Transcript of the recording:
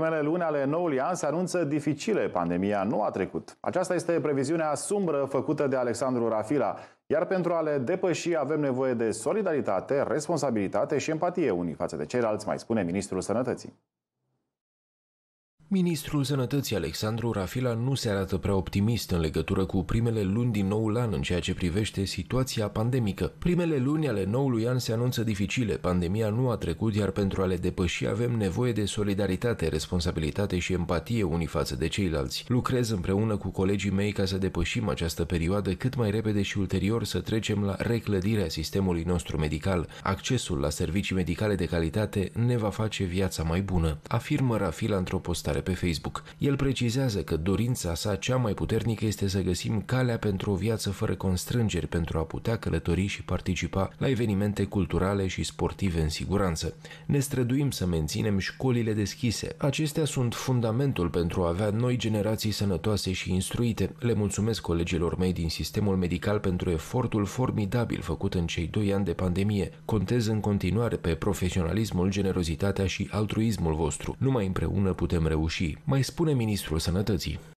Primele luni ale noului an se anunță dificile. Pandemia nu a trecut. Aceasta este previziunea sumbră făcută de Alexandru Rafila. Iar pentru a le depăși avem nevoie de solidaritate, responsabilitate și empatie unii față de ceilalți, mai spune Ministrul Sănătății. Ministrul Sănătății Alexandru Rafila nu se arată prea optimist în legătură cu primele luni din noul an în ceea ce privește situația pandemică. Primele luni ale noului an se anunță dificile, pandemia nu a trecut, iar pentru a le depăși avem nevoie de solidaritate, responsabilitate și empatie unii față de ceilalți. Lucrez împreună cu colegii mei ca să depășim această perioadă cât mai repede și ulterior să trecem la reclădirea sistemului nostru medical. Accesul la servicii medicale de calitate ne va face viața mai bună, afirmă Rafila într-o postare postare pe Facebook. El precizează că dorința sa cea mai puternică este să găsim calea pentru o viață fără constrângeri pentru a putea călători și participa la evenimente culturale și sportive în siguranță. Ne străduim să menținem școlile deschise. Acestea sunt fundamentul pentru a avea noi generații sănătoase și instruite. Le mulțumesc colegilor mei din sistemul medical pentru efortul formidabil făcut în cei doi ani de pandemie. Contez în continuare pe profesionalismul, generozitatea și altruismul vostru. Numai împreună putem reuși reuși, mai spune ministrul sănătății.